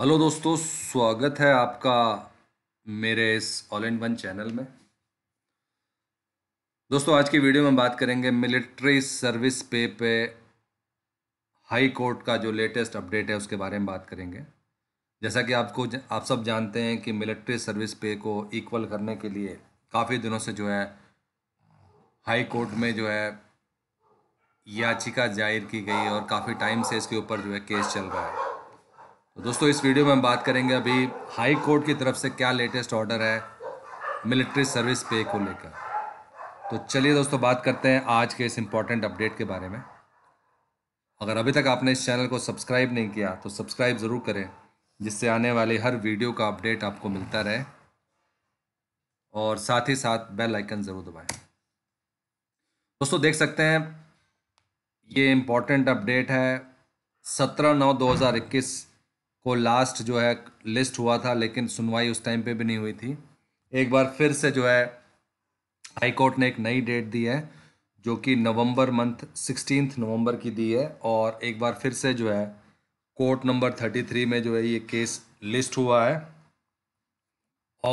hello दोस्तों स्वागत है आपका मेरे इस ऑल इंड वन चैनल में दोस्तों आज की वीडियो में बात करेंगे मिलिट्री सर्विस पे पे हाई कोर्ट का जो लेटेस्ट अपडेट है उसके बारे में बात करेंगे जैसा कि आपको आप सब जानते हैं कि मिलिट्री सर्विस पे को इक्वल करने के लिए काफ़ी दिनों से जो है हाई कोर्ट में जो है याचिका जाहिर की गई और काफ़ी टाइम से इसके ऊपर जो है केस चल रहा है तो दोस्तों इस वीडियो में हम बात करेंगे अभी हाई कोर्ट की तरफ से क्या लेटेस्ट ऑर्डर है मिलिट्री सर्विस पे को लेकर तो चलिए दोस्तों बात करते हैं आज के इस इम्पॉर्टेंट अपडेट के बारे में अगर अभी तक आपने इस चैनल को सब्सक्राइब नहीं किया तो सब्सक्राइब ज़रूर करें जिससे आने वाले हर वीडियो का अपडेट आपको मिलता रहे और साथ ही साथ बेल आइकन ज़रूर दबाएं दोस्तों देख सकते हैं ये इम्पॉर्टेंट अपडेट है सत्रह नौ दो हज़ार इक्कीस को लास्ट जो है लिस्ट हुआ था लेकिन सुनवाई उस टाइम पे भी नहीं हुई थी एक बार फिर से जो है हाईकोर्ट ने एक नई डेट दी है जो कि नवंबर मंथ सिक्सटीन नवंबर की दी है और एक बार फिर से जो है कोर्ट नंबर थर्टी थ्री में जो है ये केस लिस्ट हुआ है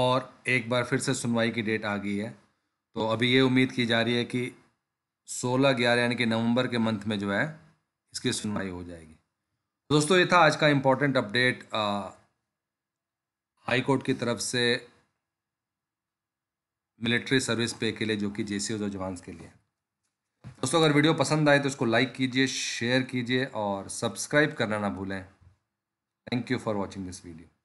और एक बार फिर से सुनवाई की डेट आ गई है तो अभी ये उम्मीद की जा रही है कि सोलह ग्यारह यानी कि नवंबर के मंथ में जो है इसकी सुनवाई हो जाएगी दोस्तों ये था आज का इम्पोर्टेंट अपडेट हाई कोर्ट की तरफ से मिलिट्री सर्विस पे के लिए जो कि जे सी और जवान्स के लिए दोस्तों अगर वीडियो पसंद आए तो इसको लाइक कीजिए शेयर कीजिए और सब्सक्राइब करना ना भूलें thank you for watching this video